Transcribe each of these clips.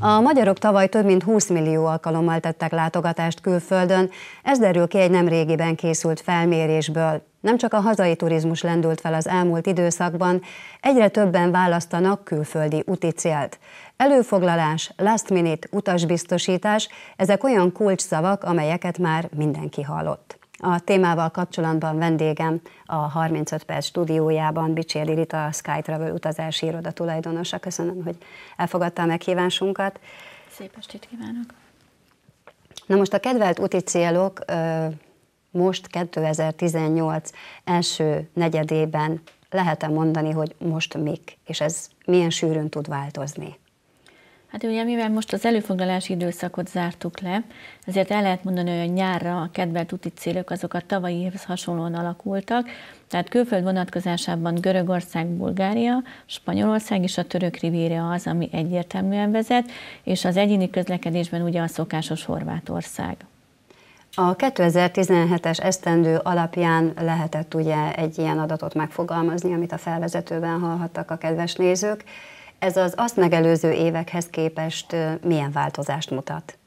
A magyarok tavaly több mint 20 millió alkalommal tettek látogatást külföldön, ez derül ki egy nem régiben készült felmérésből. Nem csak a hazai turizmus lendült fel az elmúlt időszakban, egyre többen választanak külföldi úti célt. Előfoglalás, last minute, utasbiztosítás, ezek olyan kulcsszavak, amelyeket már mindenki hallott. A témával kapcsolatban vendégem a 35 perc stúdiójában Bicsér Rita, a Sky Travel utazási iroda tulajdonosa. Köszönöm, hogy elfogadta a meghívásunkat. Szép estét kívánok! Na most a kedvelt úti célok most 2018 első negyedében lehet-e mondani, hogy most mik, és ez milyen sűrűn tud változni? Hát ugye, mivel most az előfoglalási időszakot zártuk le, ezért el lehet mondani, hogy a nyárra a kedvelt úti célok azok a tavalyi évhez hasonlóan alakultak, tehát külföld vonatkozásában Görögország, Bulgária, Spanyolország és a török rivéria az, ami egyértelműen vezet, és az egyéni közlekedésben ugye a szokásos Horvátország. A 2017-es esztendő alapján lehetett ugye egy ilyen adatot megfogalmazni, amit a felvezetőben hallhattak a kedves nézők. Ez az azt megelőző évekhez képest milyen változást mutat?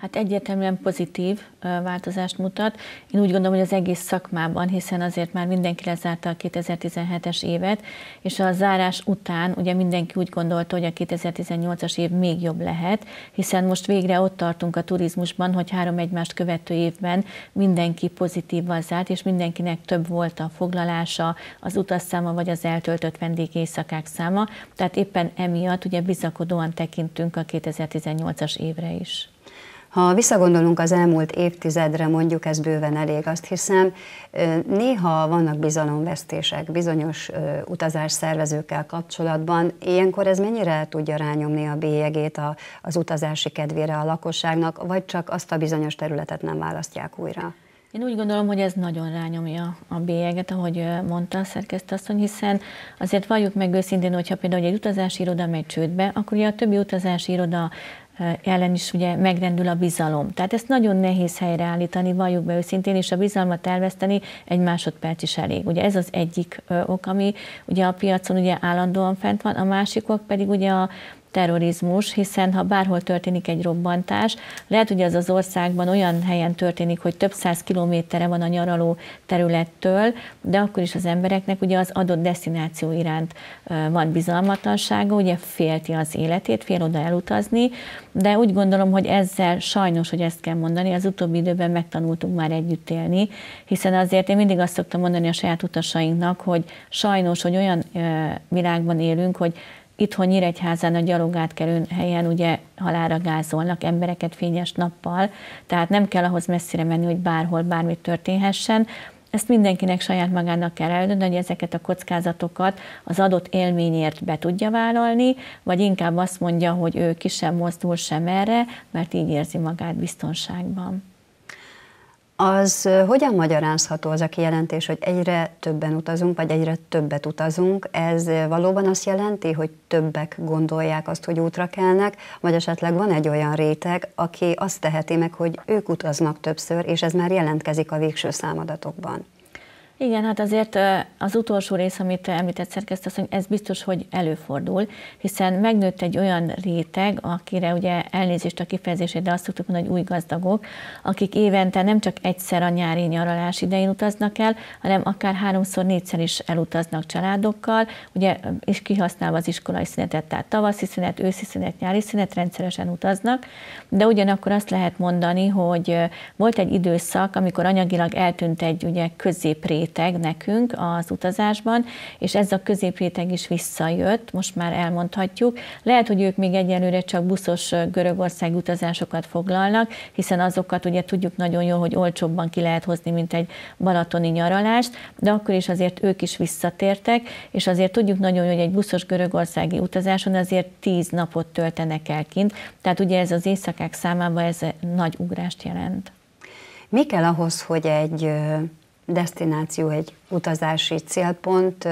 Hát egyértelműen pozitív változást mutat. Én úgy gondolom, hogy az egész szakmában, hiszen azért már mindenki lezárta a 2017-es évet, és a zárás után ugye mindenki úgy gondolta, hogy a 2018-as év még jobb lehet, hiszen most végre ott tartunk a turizmusban, hogy három egymást követő évben mindenki pozitívval zárt, és mindenkinek több volt a foglalása, az utasszáma vagy az eltöltött vendégészakák száma. Tehát éppen emiatt ugye bizakodóan tekintünk a 2018-as évre is. Ha visszagondolunk az elmúlt évtizedre, mondjuk ez bőven elég, azt hiszem, néha vannak bizalomvesztések bizonyos utazás szervezőkkel kapcsolatban. Ilyenkor ez mennyire tudja rányomni a bélyegét a, az utazási kedvére a lakosságnak, vagy csak azt a bizonyos területet nem választják újra? Én úgy gondolom, hogy ez nagyon rányomja a bélyeget, ahogy mondta a szerkesztőasszony, hiszen azért valljuk meg őszintén, hogyha például egy utazási iroda megy csődbe, akkor ugye a többi utazási iroda Eh, ellen is ugye megrendül a bizalom. Tehát ezt nagyon nehéz helyreállítani, valljuk be őszintén, és a bizalmat elveszteni egy másodperc is elég. Ugye ez az egyik eh, ok, ami ugye a piacon ugye állandóan fent van, a másikok pedig ugye a, terrorizmus, hiszen ha bárhol történik egy robbantás, lehet, hogy az az országban olyan helyen történik, hogy több száz kilométerre van a nyaraló területtől, de akkor is az embereknek ugye az adott destináció iránt van bizalmatlansága, ugye félti az életét, fél oda elutazni, de úgy gondolom, hogy ezzel sajnos, hogy ezt kell mondani, az utóbbi időben megtanultunk már együtt élni, hiszen azért én mindig azt szoktam mondani a saját utasainknak, hogy sajnos, hogy olyan világban élünk, hogy itthon Nyíregyházán a gyalogátkelő helyen ugye halára gázolnak embereket fényes nappal, tehát nem kell ahhoz messzire menni, hogy bárhol bármi történhessen. Ezt mindenkinek saját magának kell eldönteni, hogy ezeket a kockázatokat az adott élményért be tudja vállalni, vagy inkább azt mondja, hogy ő ki sem mozdul sem erre, mert így érzi magát biztonságban az hogyan magyarázható az a kijelentés, hogy egyre többen utazunk, vagy egyre többet utazunk? Ez valóban azt jelenti, hogy többek gondolják azt, hogy útra kelnek, vagy esetleg van egy olyan réteg, aki azt teheti meg, hogy ők utaznak többször, és ez már jelentkezik a végső számadatokban? Igen, hát azért az utolsó rész, amit említett szerkesztő, hogy ez biztos, hogy előfordul, hiszen megnőtt egy olyan réteg, akire ugye elnézést a kifejezését, de azt szoktuk mondani, hogy új gazdagok, akik évente nem csak egyszer a nyári nyaralás idején utaznak el, hanem akár háromszor, négyszer is elutaznak családokkal, ugye, és kihasználva az iskolai szünetet, tehát tavaszi szünet, őszi szünet, nyári szünet, rendszeresen utaznak, de ugyanakkor azt lehet mondani, hogy volt egy időszak, amikor anyagilag eltűnt egy ugye középrét középréteg nekünk az utazásban, és ez a középréteg is visszajött, most már elmondhatjuk. Lehet, hogy ők még egyelőre csak buszos Görögország utazásokat foglalnak, hiszen azokat ugye tudjuk nagyon jól, hogy olcsóbban ki lehet hozni, mint egy balatoni nyaralást, de akkor is azért ők is visszatértek, és azért tudjuk nagyon jól, hogy egy buszos görögországi utazáson azért tíz napot töltenek el kint, tehát ugye ez az éjszakák számában ez nagy ugrást jelent. Mi kell ahhoz, hogy egy destináció, egy utazási célpont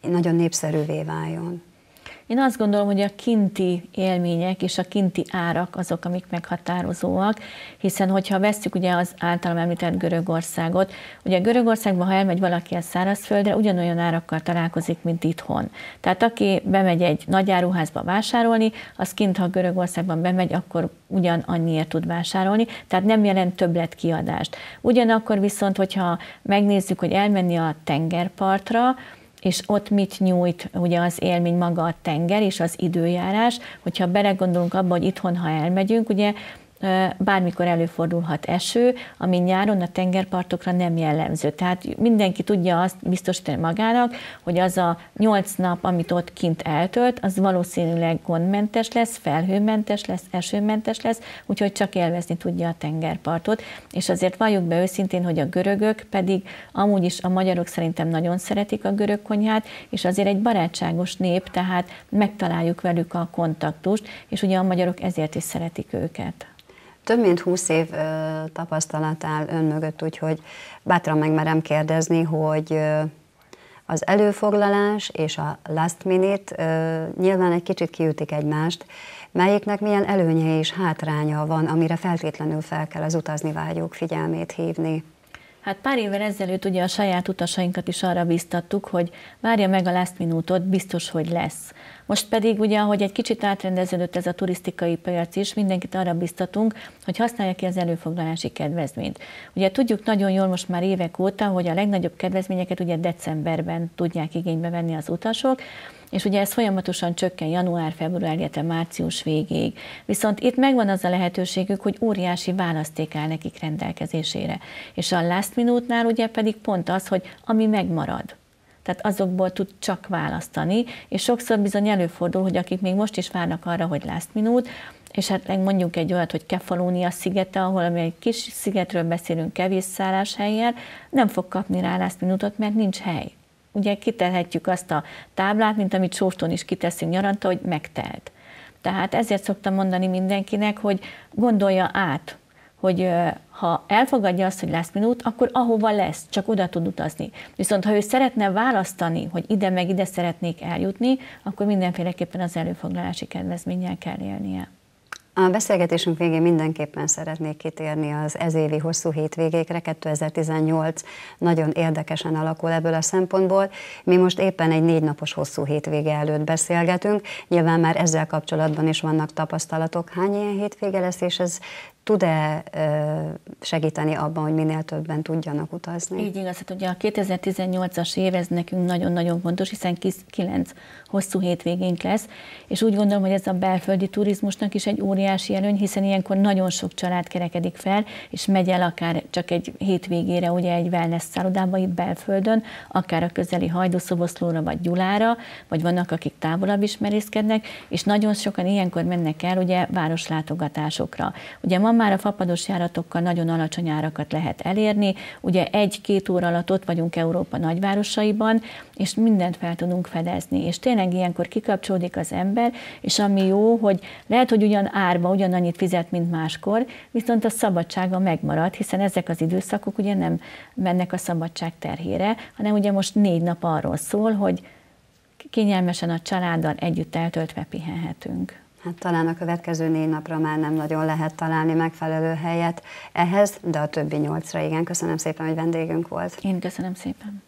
nagyon népszerűvé váljon. Én azt gondolom, hogy a kinti élmények és a kinti árak azok, amik meghatározóak, hiszen hogyha veszük ugye az általam említett Görögországot, ugye Görögországban, ha elmegy valaki a szárazföldre, ugyanolyan árakkal találkozik, mint itthon. Tehát aki bemegy egy nagy áruházba vásárolni, az kint, ha Görögországban bemegy, akkor ugyanannyiért tud vásárolni, tehát nem jelent többletkiadást. Ugyanakkor viszont, hogyha megnézzük, hogy elmenni a tengerpartra, és ott mit nyújt ugye az élmény maga a tenger és az időjárás, hogyha belegondolunk abba, hogy itthon, ha elmegyünk, ugye bármikor előfordulhat eső, ami nyáron a tengerpartokra nem jellemző. Tehát mindenki tudja azt biztosítani magának, hogy az a nyolc nap, amit ott kint eltölt, az valószínűleg gondmentes lesz, felhőmentes lesz, esőmentes lesz, úgyhogy csak élvezni tudja a tengerpartot. És azért valljuk be őszintén, hogy a görögök pedig amúgy is a magyarok szerintem nagyon szeretik a görög konyhát, és azért egy barátságos nép, tehát megtaláljuk velük a kontaktust, és ugye a magyarok ezért is szeretik őket több mint 20 év tapasztalat áll ön mögött, úgyhogy bátran megmerem kérdezni, hogy az előfoglalás és a last minute nyilván egy kicsit kiütik egymást, melyiknek milyen előnye és hátránya van, amire feltétlenül fel kell az utazni vágyók figyelmét hívni. Hát pár évvel ezelőtt ugye a saját utasainkat is arra biztattuk, hogy várja meg a last minutot, biztos, hogy lesz. Most pedig ugye, ahogy egy kicsit átrendeződött ez a turisztikai piac is, mindenkit arra biztatunk, hogy használja ki az előfoglalási kedvezményt. Ugye tudjuk nagyon jól most már évek óta, hogy a legnagyobb kedvezményeket ugye decemberben tudják igénybe venni az utasok, és ugye ez folyamatosan csökken január, február, illetve március végéig. Viszont itt megvan az a lehetőségük, hogy óriási választék áll nekik rendelkezésére. És a last minute-nál ugye pedig pont az, hogy ami megmarad tehát azokból tud csak választani, és sokszor bizony előfordul, hogy akik még most is várnak arra, hogy last minute, és hát mondjuk egy olyat, hogy Kefalónia szigete, ahol ami egy kis szigetről beszélünk kevés szállás helyen, nem fog kapni rá last minutot, mert nincs hely. Ugye kitelhetjük azt a táblát, mint amit sóston is kiteszünk nyaranta, hogy megtelt. Tehát ezért szoktam mondani mindenkinek, hogy gondolja át, hogy ha elfogadja azt, hogy last minute, akkor ahova lesz, csak oda tud utazni. Viszont ha ő szeretne választani, hogy ide meg ide szeretnék eljutni, akkor mindenféleképpen az előfoglalási kedvezménnyel kell élnie. A beszélgetésünk végén mindenképpen szeretnék kitérni az ezévi hosszú hétvégékre. 2018 nagyon érdekesen alakul ebből a szempontból. Mi most éppen egy négy napos hosszú hétvége előtt beszélgetünk. Nyilván már ezzel kapcsolatban is vannak tapasztalatok. Hány ilyen hétvége lesz, és ez tud-e segíteni abban, hogy minél többen tudjanak utazni? Így igaz, hát ugye a 2018-as év ez nekünk nagyon-nagyon fontos, hiszen kilenc hosszú hétvégénk lesz, és úgy gondolom, hogy ez a belföldi turizmusnak is egy óriási előny, hiszen ilyenkor nagyon sok család kerekedik fel, és megy el akár csak egy hétvégére ugye egy wellness szállodába itt belföldön, akár a közeli Hajdúszoboszlóra vagy Gyulára, vagy vannak, akik távolabb is merészkednek, és nagyon sokan ilyenkor mennek el ugye városlátogatásokra. Ugye ma már a fapados járatokkal nagyon alacsony árakat lehet elérni. Ugye egy-két óra alatt ott vagyunk Európa nagyvárosaiban, és mindent fel tudunk fedezni. És tényleg ilyenkor kikapcsolódik az ember, és ami jó, hogy lehet, hogy ugyan árba ugyanannyit fizet, mint máskor, viszont a szabadsága megmarad, hiszen ezek az időszakok ugye nem mennek a szabadság terhére, hanem ugye most négy nap arról szól, hogy kényelmesen a családdal együtt eltöltve pihenhetünk hát talán a következő négy napra már nem nagyon lehet találni megfelelő helyet ehhez, de a többi nyolcra igen. Köszönöm szépen, hogy vendégünk volt. Én köszönöm szépen.